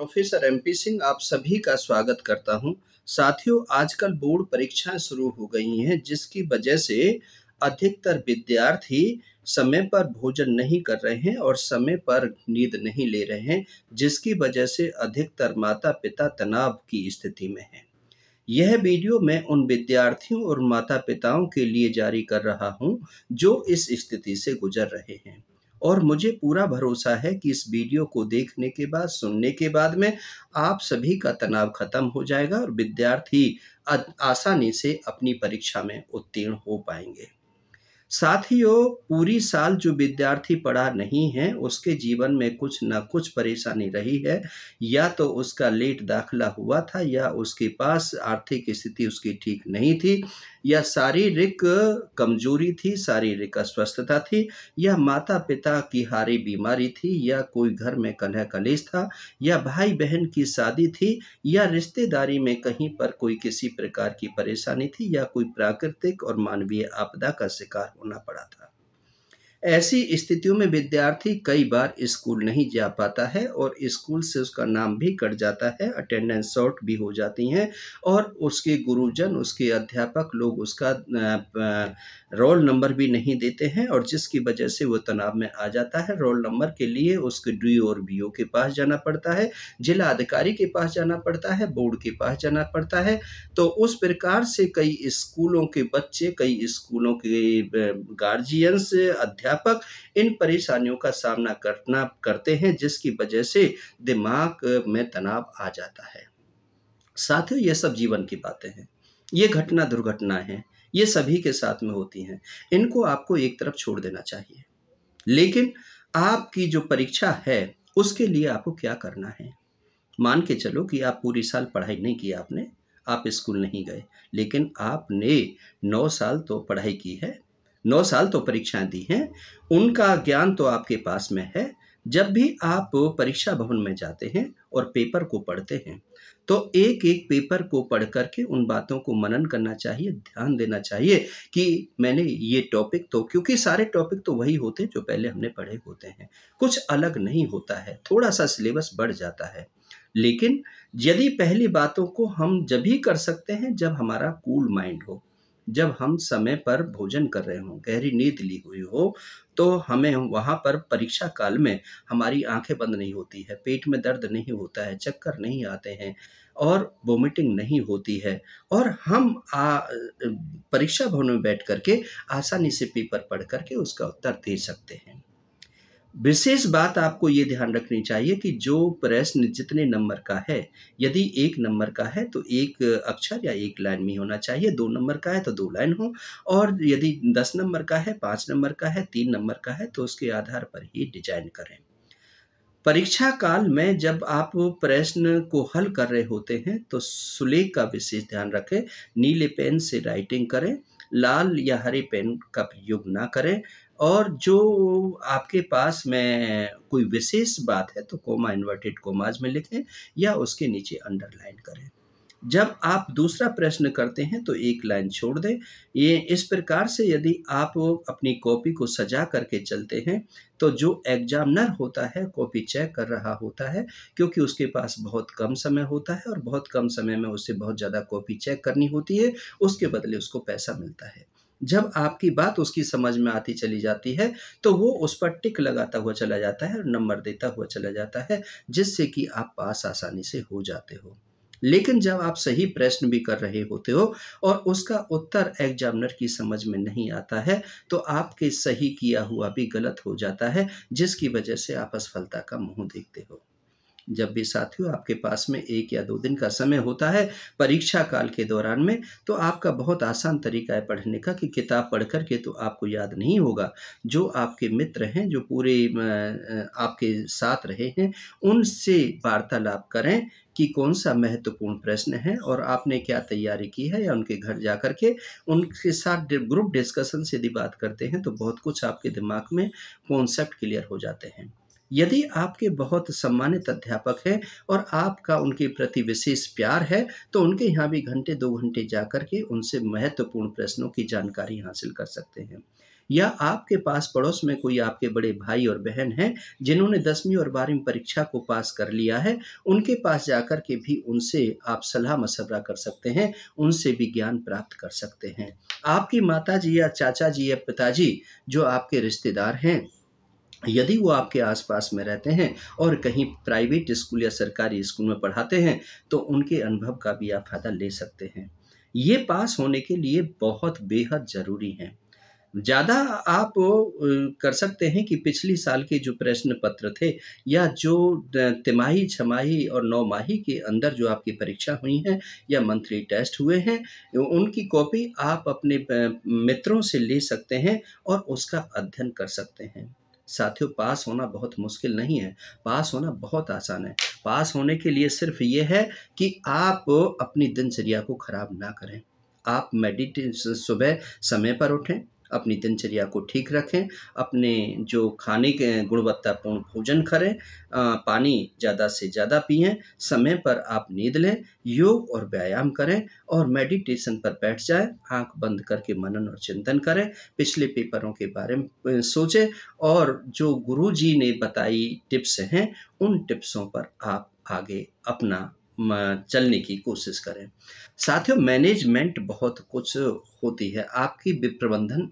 professor MP Singh आप सभी का स्वागत करता हूं साथियों आजकल बोर्ड परीक्षाएं शुरू हो गई हैं जिसकी वजह से अधिकतर विद्यार्थी समय पर भोजन नहीं कर रहे हैं और समय पर नींद नहीं ले रहे हैं जिसकी वजह से अधिकतर माता पिता तनाव की स्थिति में हैं यह वीडियो मैं उन विद्यार्थियों और माता पिताओं के लिए जारी कर रहा हूं जो इस स्थिति से गुजर रहे हैं और मुझे पूरा भरोसा है कि इस वीडियो को देखने के बाद सुनने के बाद में आप सभी का तनाव खत्म हो जाएगा और विद्यार्थी आसानी से अपनी परीक्षा में उत्तीर्ण हो पाएंगे साथियों पूरी साल जो विद्यार्थी पढ़ा नहीं है उसके जीवन में कुछ ना कुछ परेशानी रही है या तो उसका लेट दाखला हुआ था या उसके पास आर्थिक स्थिति उसकी ठीक नहीं थी यह शारीरिक कमजोरी थी शारीरिक अस्वस्थता थी यह माता पिता की हारी बीमारी थी या कोई घर में कलह कलेश था या भाई बहन की शादी थी या रिश्तेदारी में कहीं पर कोई किसी प्रकार की परेशानी थी या कोई प्राकृतिक और मानवीय आपदा का शिकार होना पड़ा था ऐसी स्थितियों में विद्यार्थी कई बार स्कूल नहीं जा पाता है और स्कूल से उसका नाम भी कट जाता है अटेंडेंस शॉर्ट भी हो जाती हैं और उसके गुरुजन उसके अध्यापक लोग उसका रोल नंबर भी नहीं देते हैं और जिसकी वजह से वो तनाव में आ जाता है रोल नंबर के लिए उसके डी और बी के पास जाना पड़ता है जिला अधिकारी के पास जाना पड़ता है बोर्ड के पास जाना पड़ता है तो उस प्रकार से कई स्कूलों के बच्चे कई स्कूलों के गार्जियंस अध्यापक अध्यापक इन परेशानियों का सामना करना करते हैं जिसकी वजह से दिमाग में तनाव आ जाता है साथियों ये सब जीवन की बातें हैं ये घटना दुर्घटना है ये सभी के साथ में होती हैं इनको आपको एक तरफ छोड़ देना चाहिए लेकिन आपकी जो परीक्षा है उसके लिए आपको क्या करना है मान के चलो कि आप पूरी साल पढ़ाई नहीं की आपने आप स्कूल नहीं गए लेकिन आपने नौ साल तो पढ़ाई की है नौ साल तो परीक्षाएं दी हैं उनका ज्ञान तो आपके पास में है जब भी आप परीक्षा भवन में जाते हैं और पेपर को पढ़ते हैं तो एक एक पेपर को पढ़ करके उन बातों को मनन करना चाहिए ध्यान देना चाहिए कि मैंने ये टॉपिक तो क्योंकि सारे टॉपिक तो वही होते हैं जो पहले हमने पढ़े होते हैं कुछ अलग नहीं होता है थोड़ा सा सिलेबस बढ़ जाता है लेकिन यदि पहली बातों को हम जब ही कर सकते हैं जब हमारा कूल माइंड हो जब हम समय पर भोजन कर रहे हों गहरी नींद ली हुई हो तो हमें वहाँ पर परीक्षा काल में हमारी आंखें बंद नहीं होती है पेट में दर्द नहीं होता है चक्कर नहीं आते हैं और वोमिटिंग नहीं होती है और हम आ, परीक्षा भवन में बैठ करके आसानी से पेपर पढ़ करके उसका उत्तर दे सकते हैं विशेष बात आपको ये ध्यान रखनी चाहिए कि जो प्रश्न जितने नंबर का है यदि एक नंबर का है तो एक अक्षर या एक लाइन में होना चाहिए दो नंबर का है तो दो लाइन हो और यदि दस नंबर का है पाँच नंबर का है तीन नंबर का है तो उसके आधार पर ही डिजाइन करें परीक्षा काल में जब आप प्रश्न को हल कर रहे होते हैं तो सुलेख का विशेष ध्यान रखें नीले पेन से राइटिंग करें लाल या हरे पेन का प्रयोग ना करें और जो आपके पास में कोई विशेष बात है तो कोमा इन्वर्टेड कोमाज में लिखें या उसके नीचे अंडरलाइन करें जब आप दूसरा प्रश्न करते हैं तो एक लाइन छोड़ दें ये इस प्रकार से यदि आप अपनी कॉपी को सजा करके चलते हैं तो जो एग्जामिनर होता है कॉपी चेक कर रहा होता है क्योंकि उसके पास बहुत कम समय होता है और बहुत कम समय में उसे बहुत ज़्यादा कॉपी चेक करनी होती है उसके बदले उसको पैसा मिलता है जब आपकी बात उसकी समझ में आती चली जाती है तो वो उस पर टिक लगाता हुआ चला जाता है और नंबर देता हुआ चला जाता है जिससे कि आप पास आसानी से हो जाते हो लेकिन जब आप सही प्रश्न भी कर रहे होते हो और उसका उत्तर एग्जामिनर की समझ में नहीं आता है तो आपके सही किया हुआ भी गलत हो जाता है जिसकी वजह से आप असफलता का मुंह देखते हो जब भी साथियों आपके पास में एक या दो दिन का समय होता है परीक्षा काल के दौरान में तो आपका बहुत आसान तरीका है पढ़ने का कि किताब पढ़ कर के तो आपको याद नहीं होगा जो आपके मित्र हैं जो पूरे आपके साथ रहे हैं उनसे वार्तालाप करें कि कौन सा महत्वपूर्ण प्रश्न है और आपने क्या तैयारी की है या उनके घर जा कर के उनके साथ ग्रुप डिस्कशन से यदि बात करते हैं तो बहुत कुछ आपके दिमाग में कॉन्सेप्ट क्लियर हो जाते हैं यदि आपके बहुत सम्मानित अध्यापक हैं और आपका उनके प्रति विशेष प्यार है तो उनके यहाँ भी घंटे दो घंटे जा कर के उनसे महत्वपूर्ण प्रश्नों की जानकारी हासिल कर सकते हैं या आपके पास पड़ोस में कोई आपके बड़े भाई और बहन हैं जिन्होंने दसवीं और बारहवीं परीक्षा को पास कर लिया है उनके पास जाकर के भी उनसे आप सलाह मशवरा कर सकते हैं उनसे भी ज्ञान प्राप्त कर सकते हैं आपकी माता जी या चाचा जी या पिताजी जो आपके रिश्तेदार हैं यदि वो आपके आसपास में रहते हैं और कहीं प्राइवेट स्कूल या सरकारी स्कूल में पढ़ाते हैं तो उनके अनुभव का भी आप फ़ायदा ले सकते हैं ये पास होने के लिए बहुत बेहद ज़रूरी हैं ज़्यादा आप कर सकते हैं कि पिछली साल के जो प्रश्न पत्र थे या जो तिमाही छमाही और नौमाही के अंदर जो आपकी परीक्षा हुई हैं या मंथली टेस्ट हुए हैं उनकी कॉपी आप अपने मित्रों से ले सकते हैं और उसका अध्ययन कर सकते हैं साथियों पास होना बहुत मुश्किल नहीं है पास होना बहुत आसान है पास होने के लिए सिर्फ ये है कि आप अपनी दिनचर्या को ख़राब ना करें आप मेडिटेशन सुबह समय पर उठें अपनी दिनचर्या को ठीक रखें अपने जो खाने के गुणवत्तापूर्ण भोजन करें पानी ज़्यादा से ज़्यादा पिए समय पर आप नींद लें योग और व्यायाम करें और मेडिटेशन पर बैठ जाए आंख बंद करके मनन और चिंतन करें पिछले पेपरों के बारे में सोचें और जो गुरु जी ने बताई टिप्स हैं उन टिप्सों पर आप आगे अपना चलने की कोशिश करें साथियों मैनेजमेंट बहुत कुछ होती है आपकी प्रबंधन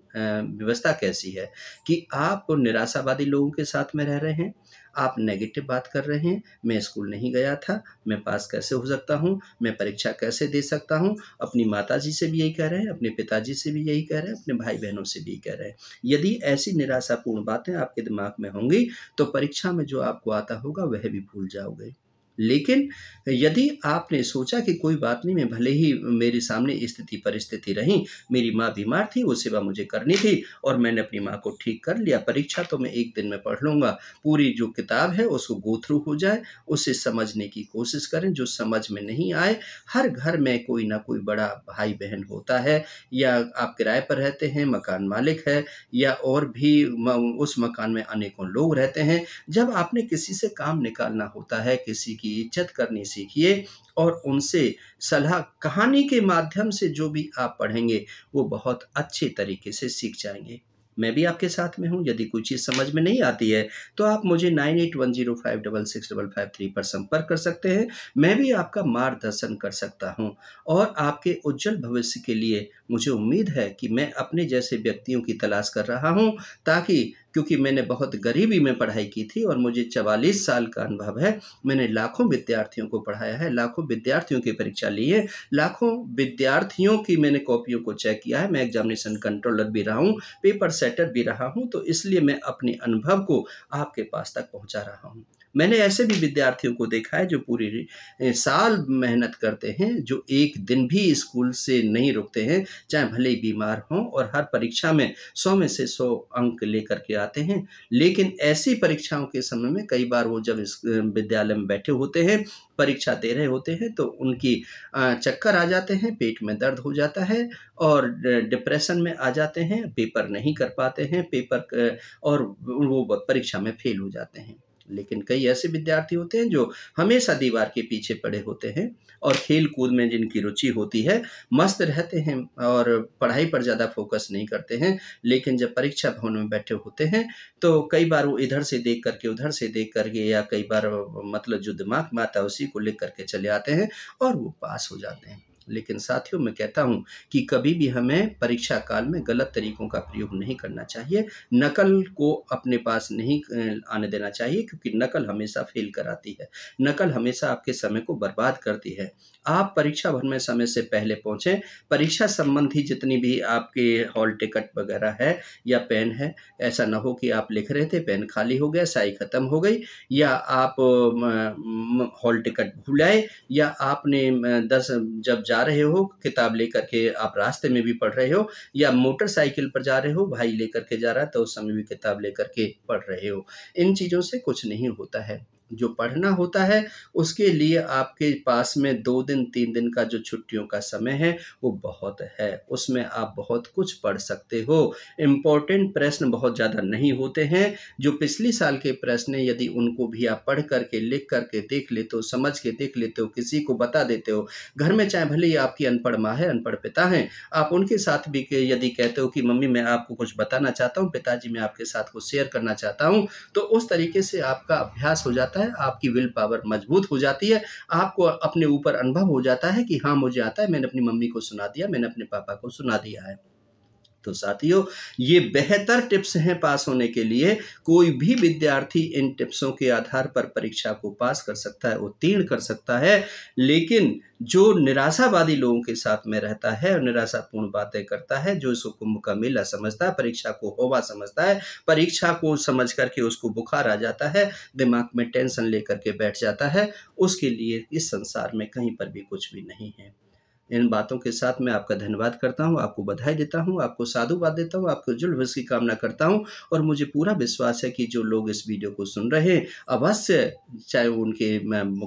व्यवस्था कैसी है कि आप निराशावादी लोगों के साथ में रह रहे हैं आप नेगेटिव बात कर रहे हैं मैं स्कूल नहीं गया था मैं पास कैसे हो सकता हूँ मैं परीक्षा कैसे दे सकता हूँ अपनी माता जी से भी यही कह रहे हैं अपने पिताजी से भी यही कह रहे हैं अपने भाई बहनों से भी कह रहे हैं यदि ऐसी निराशापूर्ण बातें आपके दिमाग में होंगी तो परीक्षा में जो आपको आता होगा वह भी भूल जाओगे लेकिन यदि आपने सोचा कि कोई बात नहीं मैं भले ही मेरे सामने स्थिति परिस्थिति रही मेरी माँ बीमार थी वो सेवा मुझे करनी थी और मैंने अपनी माँ को ठीक कर लिया परीक्षा तो मैं एक दिन में पढ़ लूँगा पूरी जो किताब है उसको गो थ्रू हो जाए उसे समझने की कोशिश करें जो समझ में नहीं आए हर घर में कोई ना कोई बड़ा भाई बहन होता है या आप किराए पर रहते हैं मकान मालिक है या और भी उस मकान में अनेकों लोग रहते हैं जब आपने किसी से काम निकालना होता है किसी की की इज्जत करनी सीखिए और उनसे सलाह कहानी के माध्यम से जो भी आप पढ़ेंगे वो बहुत अच्छे तरीके से सीख जाएंगे मैं भी आपके साथ में हूँ यदि कोई चीज़ समझ में नहीं आती है तो आप मुझे nine eight one zero five double six double five three पर संपर्क कर सकते हैं मैं भी आपका मार्गदर्शन कर सकता हूँ और आपके उज्जवल भविष्य के लिए मुझे उम्मीद है कि मैं अपने जैसे व्यक्तियों की तलाश कर रहा हूँ ताकि क्योंकि मैंने बहुत गरीबी में पढ़ाई की थी और मुझे चवालीस साल का अनुभव है मैंने लाखों विद्यार्थियों को पढ़ाया है लाखों विद्यार्थियों की परीक्षा ली है लाखों विद्यार्थियों की मैंने कॉपियों को चेक किया है मैं एग्जामिनेशन कंट्रोलर भी रहा हूँ पेपर सेटर भी रहा हूँ तो इसलिए मैं अपने अनुभव को आपके पास तक पहुँचा रहा हूँ मैंने ऐसे भी विद्यार्थियों को देखा है जो पूरी साल मेहनत करते हैं जो एक दिन भी स्कूल से नहीं रुकते हैं चाहे भले ही बीमार हों और हर परीक्षा में सौ में से सौ अंक लेकर के आते हैं लेकिन ऐसी परीक्षाओं के समय में कई बार वो जब इस विद्यालय में बैठे होते हैं परीक्षा दे रहे होते हैं तो उनकी चक्कर आ जाते हैं पेट में दर्द हो जाता है और डिप्रेशन में आ जाते हैं पेपर नहीं कर पाते हैं पेपर और वो परीक्षा में फेल हो जाते हैं लेकिन कई ऐसे विद्यार्थी होते हैं जो हमेशा दीवार के पीछे पड़े होते हैं और खेल कूद में जिनकी रुचि होती है मस्त रहते हैं और पढ़ाई पर ज़्यादा फोकस नहीं करते हैं लेकिन जब परीक्षा भवन में बैठे होते हैं तो कई बार वो इधर से देख करके उधर से देख करके या कई बार मतलब जो दिमाग में आता है उसी को लिख करके चले आते हैं और वो पास हो जाते हैं लेकिन साथियों मैं कहता हूँ कि कभी भी हमें परीक्षा काल में गलत तरीक़ों का प्रयोग नहीं करना चाहिए नकल को अपने पास नहीं आने देना चाहिए क्योंकि नकल हमेशा फेल कराती है नकल हमेशा आपके समय को बर्बाद करती है आप परीक्षा भर में समय से पहले पहुँचें परीक्षा संबंधी जितनी भी आपके हॉल टिकट वगैरह है या पेन है ऐसा ना हो कि आप लिख रहे थे पेन खाली हो गया साई ख़त्म हो गई या आप हॉल टिकट भूल आए या आपने दस जब जा जा रहे हो किताब लेकर के आप रास्ते में भी पढ़ रहे हो या मोटरसाइकिल पर जा रहे हो भाई लेकर के जा रहा है तो उस समय भी किताब लेकर के पढ़ रहे हो इन चीज़ों से कुछ नहीं होता है जो पढ़ना होता है उसके लिए आपके पास में दो दिन तीन दिन का जो छुट्टियों का समय है वो बहुत है उसमें आप बहुत कुछ पढ़ सकते हो इम्पोर्टेंट प्रश्न बहुत ज़्यादा नहीं होते हैं जो पिछले साल के प्रश्न यदि उनको भी आप पढ़ करके लिख करके देख लेते हो समझ के देख लेते हो किसी को बता देते हो घर में चाहे भले ही आपकी अनपढ़ माँ है अनपढ़ पिता हैं आप उनके साथ भी यदि कहते हो कि मम्मी मैं आपको कुछ बताना चाहता हूँ पिताजी मैं आपके साथ कुछ शेयर करना चाहता हूँ तो उस तरीके से आपका अभ्यास हो जाता जाता है आपकी विल पावर मजबूत हो जाती है आपको अपने ऊपर अनुभव हो जाता है कि हाँ मुझे आता है मैंने अपनी मम्मी को सुना दिया मैंने अपने पापा को सुना दिया है तो साथियों ये बेहतर टिप्स हैं पास होने के लिए कोई भी विद्यार्थी इन टिप्सों के आधार पर परीक्षा को पास कर सकता है उत्तीर्ण कर सकता है लेकिन जो निराशावादी लोगों के साथ में रहता है और निराशापूर्ण बातें करता है जो इसको कुंभ का मेला समझता है परीक्षा को होवा समझता है परीक्षा को समझ करके उसको बुखार आ जाता है दिमाग में टेंशन लेकर के बैठ जाता है उसके लिए इस संसार में कहीं पर भी कुछ भी नहीं है इन बातों के साथ मैं आपका धन्यवाद करता हूँ आपको बधाई देता हूँ आपको साधुवाद देता हूँ आपको जुल की कामना करता हूँ और मुझे पूरा विश्वास है कि जो लोग इस वीडियो को सुन रहे हैं अवश्य चाहे उनके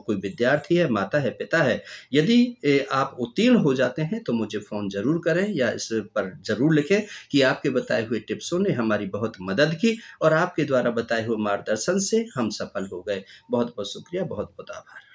कोई विद्यार्थी है माता है पिता है यदि आप उत्तीर्ण हो जाते हैं तो मुझे फ़ोन ज़रूर करें या इस पर ज़रूर लिखें कि आपके बताए हुए टिप्सों ने हमारी बहुत मदद की और आपके द्वारा बताए हुए मार्गदर्शन से हम सफल हो गए बहुत बहुत शुक्रिया बहुत बहुत आभार